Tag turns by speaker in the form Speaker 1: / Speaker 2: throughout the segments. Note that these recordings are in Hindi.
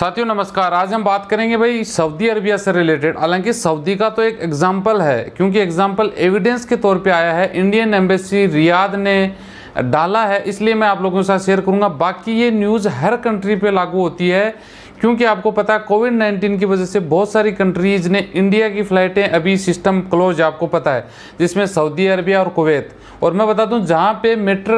Speaker 1: साथियों नमस्कार आज हम बात करेंगे भाई सऊदी अरबिया से रिलेटेड हालांकि सऊदी का तो एक एग्जाम्पल है क्योंकि एग्जाम्पल एविडेंस के तौर पे आया है इंडियन एम्बेसी रियाद ने डाला है इसलिए मैं आप लोगों के साथ शेयर करूंगा बाकी ये न्यूज़ हर कंट्री पे लागू होती है क्योंकि आपको पता है कोविड 19 की वजह से बहुत सारी कंट्रीज़ ने इंडिया की फ़्लाइटें अभी सिस्टम क्लोज आपको पता है जिसमें सऊदी अरबिया और कुवैत और मैं बता दूं जहाँ पे मेट्रो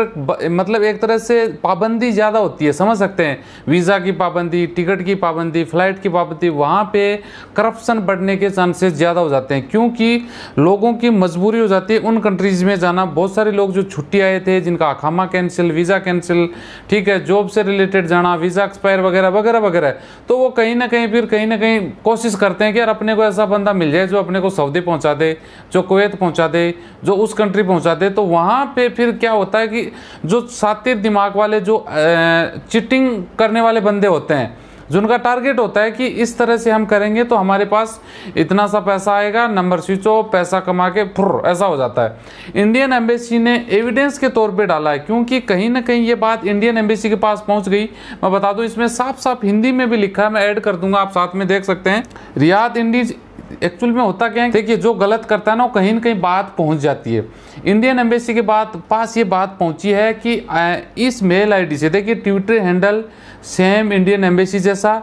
Speaker 1: मतलब एक तरह से पाबंदी ज़्यादा होती है समझ सकते हैं वीज़ा की पाबंदी टिकट की पाबंदी फ़्लाइट की पाबंदी वहाँ पर करप्शन बढ़ने के चांसेस ज़्यादा हो जाते हैं क्योंकि लोगों की मजबूरी हो जाती है उन कंट्रीज़ में जाना बहुत सारे लोग जो छुट्टी आए थे जिनका अखामा कैंसिल वीज़ा कैंसिल ठीक है जॉब से रिलेटेड जाना वीज़ा एक्सपायर वगैरह वगैरह वगैरह तो वो कहीं ना कहीं फिर कहीं ना कहीं कोशिश करते हैं कि यार अपने को ऐसा बंदा मिल जाए जो अपने को सऊदी पहुंचा दे जो कुवैत पहुंचा दे जो उस कंट्री पहुंचा दे तो वहाँ पे फिर क्या होता है कि जो सातिर दिमाग वाले जो चिटिंग करने वाले बंदे होते हैं जो उनका टारगेट होता है कि इस तरह से हम करेंगे तो हमारे पास इतना सा पैसा आएगा नंबर स्विच ऑफ पैसा कमा के फुर ऐसा हो जाता है इंडियन एम्बेसी ने एविडेंस के तौर पर डाला है क्योंकि कहीं ना कहीं ये बात इंडियन एम्बेसी के पास पहुंच गई मैं बता दूं इसमें साफ साफ हिंदी में भी लिखा है मैं ऐड कर दूंगा आप साथ में देख सकते हैं रियाद इंडीज एक्चुअल में होता क्या है देखिए जो गलत करता है ना वो कहीं ना कहीं बात पहुंच जाती है इंडियन एम्बेसी के बाद पास ये बात पहुंची है कि इस मेल आईडी से देखिए Twitter handle same Indian embassy जैसा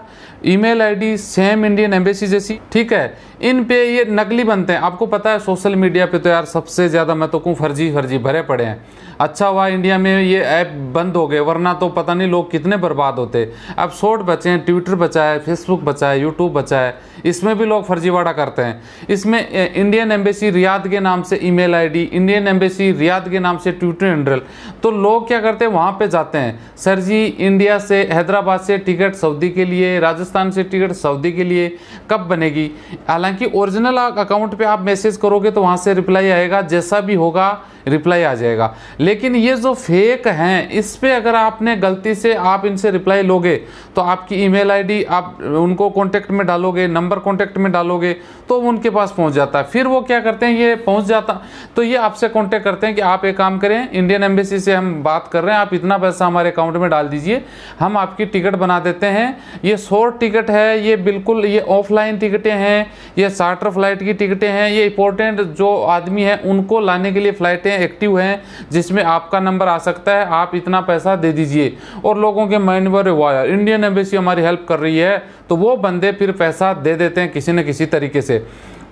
Speaker 1: email ID same Indian embassy जैसी ठीक है इन पे ये नकली बनते हैं आपको पता है सोशल मीडिया पे तो यार सबसे ज़्यादा मैं तो कहूँ फर्जी फर्जी भरे पड़े हैं अच्छा हुआ इंडिया में ये ऐप बंद हो गए वरना तो पता नहीं लोग कितने बर्बाद होते अब शॉर्ट बचे हैं ट्विटर बचा है फेसबुक बचा है यूट्यूब बचा है इसमें भी लोग फर्जीवाड़ा करते हैं इसमें इंडियन एम्बेसी रियाद के नाम से email Indian embassy Riyadh के नाम से ट्विटर हैंडल तो लोग क्या करते हैं वहाँ पर जाते हैं सर जी इंडिया से हैदराबाद से टिकट सऊदी के लिए राजस्थान से टिकट सऊदी के लिए कब बनेगी हालांकि हालांकि ओरिजिनल अकाउंट पे आप मैसेज करोगे तो वहां से रिप्लाई आएगा जैसा भी होगा रिप्लाई आ जाएगा लेकिन ये जो फेक हैं इस पर अगर आपने गलती से आप इनसे रिप्लाई लोगे तो आपकी ईमेल आईडी आप उनको कॉन्टैक्ट में डालोगे नंबर कॉन्टैक्ट में डालोगे तो उनके पास पहुँच जाता है फिर वो क्या करते हैं ये पहुँच जाता तो ये आपसे कॉन्टैक्ट करते हैं कि आप एक काम करें इंडियन एम्बेसी से हम बात कर रहे हैं आप इतना पैसा हमारे अकाउंट में डाल दीजिए हम आपकी टिकट बना देते हैं ये शॉर्ट टिकट है ये बिल्कुल ये ऑफलाइन टिकटें हैं ये चार्टर फ्लाइट की टिकटें हैं ये इंपॉर्टेंट जो आदमी है उनको लाने के लिए फ्लाइटें हैं एक्टिव हैं जिसमें आपका नंबर आ सकता है आप इतना पैसा दे दीजिए और लोगों के माइंड पर वायर इंडियन एम्बेसी हमारी हेल्प कर रही है तो वो बंदे फिर पैसा दे देते हैं किसी न किसी तरीके से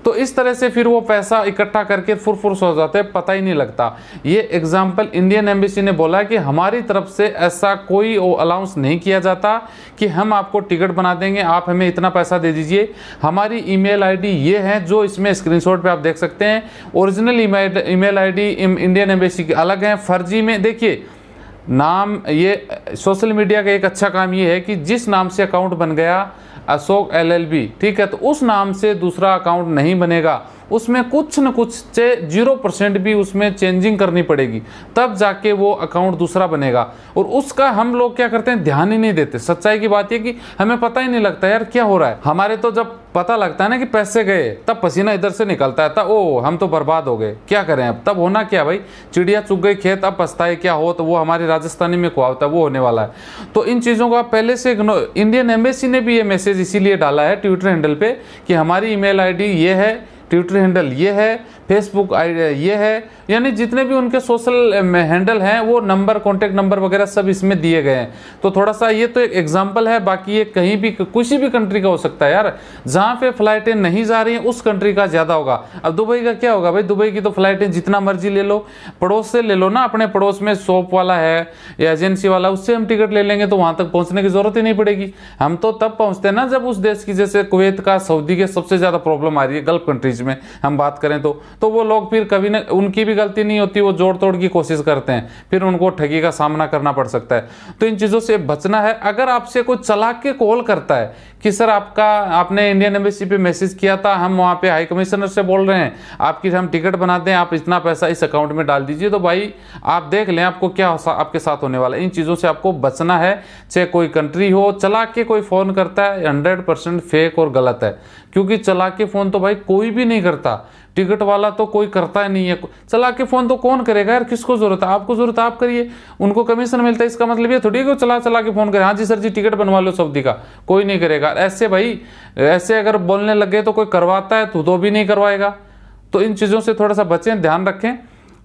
Speaker 1: तो इस तरह से फिर वो पैसा इकट्ठा करके फुरफुरस हो जाते हैं पता ही नहीं लगता ये एग्जाम्पल इंडियन एम्बेसी ने बोला कि हमारी तरफ से ऐसा कोई अलाउंस नहीं किया जाता कि हम आपको टिकट बना देंगे आप हमें इतना पैसा दे दीजिए हमारी ईमेल आईडी ये है जो इसमें स्क्रीनशॉट पे आप देख सकते हैं original email ID Indian embassy की अलग है फर्जी में देखिए नाम ये सोशल मीडिया का एक अच्छा काम ये है कि जिस नाम से अकाउंट बन गया अशोक एलएलबी ठीक है तो उस नाम से दूसरा अकाउंट नहीं बनेगा उसमें कुछ न कुछ चे जीरो परसेंट भी उसमें चेंजिंग करनी पड़ेगी तब जाके वो अकाउंट दूसरा बनेगा और उसका हम लोग क्या करते हैं ध्यान ही नहीं देते सच्चाई की बात यह कि हमें पता ही नहीं लगता यार क्या हो रहा है हमारे तो जब पता लगता है ना कि पैसे गए तब पसीना इधर से निकलता है तब ओ हम तो बर्बाद हो गए क्या करें अब तब होना क्या भाई चिड़िया चुग गई खेत अब पछताए क्या हो तो वो हमारे राजस्थानी में कुआवता है वो होने वाला है तो इन चीज़ों को आप पहले से इंडियन एम्बेसी ने भी ये मैसेज इसीलिए डाला है ट्विटर हैंडल पे कि हमारी ईमेल आईडी ये है ट्विटर हैंडल ये है फेसबुक ये है यानी जितने भी उनके सोशल हैंडल हैं वो नंबर कॉन्टैक्ट नंबर वगैरह सब इसमें दिए गए हैं तो थोड़ा सा ये तो एक एग्जाम्पल है बाकी ये कहीं भी किसी भी कंट्री का हो सकता है यार जहाँ पे फ्लाइटें नहीं जा रही हैं उस कंट्री का ज़्यादा होगा अब दुबई का क्या होगा भाई दुबई की तो फ्लाइटें जितना मर्जी ले लो पड़ोस से ले लो ना अपने पड़ोस में शॉप वाला है या एजेंसी वाला उससे हम टिकट ले लेंगे तो वहाँ तक पहुँचने की ज़रूरत ही नहीं पड़ेगी हम तो तब पहुँचते हैं ना जब उस देश की जैसे कुवैत का सऊदी के सबसे ज़्यादा प्रॉब्लम आ रही है गल्फ कंट्रीज बीच में हम बात करें तो तो वो लोग फिर कभी ना उनकी भी गलती नहीं होती वो जोड़ तोड़ की कोशिश करते हैं फिर उनको ठगी का सामना करना पड़ सकता है तो इन चीज़ों से बचना है अगर आपसे कोई चला के कॉल करता है कि सर आपका आपने इंडियन एम्बेसी पे मैसेज किया था हम वहाँ पे हाई कमिश्नर से बोल रहे हैं आपकी हम टिकट बना दें आप इतना पैसा इस अकाउंट में डाल दीजिए तो भाई आप देख लें आपको क्या आपके साथ होने वाला है इन चीज़ों से आपको बचना है चाहे कोई कंट्री हो चला के कोई फ़ोन करता है हंड्रेड परसेंट फेक और गलत है क्योंकि चला के फ़ोन तो भाई कोई भी नहीं करता टिकट वाला तो कोई करता ही नहीं है चला के फ़ोन तो कौन करेगा यार किसको ज़रूरत है आपको ज़रूरत आप करिए उनको कमीशन मिलता है इसका मतलब ये थोड़ी कि चला चला के फ़ोन करें हाँ जी सर जी टिकट बनवा लो सऊदी का कोई नहीं करेगा ऐसे भाई ऐसे अगर बोलने लगे तो कोई करवाता है तो, दो तो भी नहीं करवाएगा तो इन चीज़ों से थोड़ा सा बचें ध्यान रखें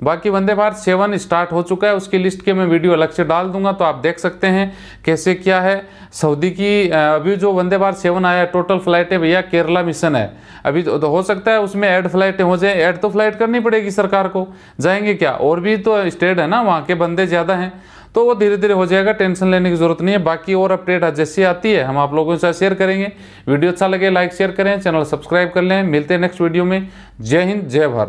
Speaker 1: बाकी वंदे भारत सेवन स्टार्ट हो चुका है उसकी लिस्ट के मैं वीडियो अलग से डाल दूंगा तो आप देख सकते हैं कैसे क्या है सऊदी की अभी जो वंदे भारत सेवन आया है टोटल फ्लाइटें भैया केरला मिशन है अभी तो, तो हो सकता है उसमें ऐड फ्लाइटें हो जाए ऐड तो फ्लाइट करनी पड़ेगी सरकार को जाएंगे क्या और भी तो स्टेट है ना वहाँ के बंदे ज़्यादा हैं तो वो धीरे धीरे हो जाएगा टेंशन लेने की जरूरत नहीं है बाकी और अपडेट जैसी आती है हम आप लोगों के साथ शेयर करेंगे वीडियो अच्छा लगे लाइक शेयर करें चैनल सब्सक्राइब कर लें मिलते हैं नेक्स्ट वीडियो में जय हिंद जय भारत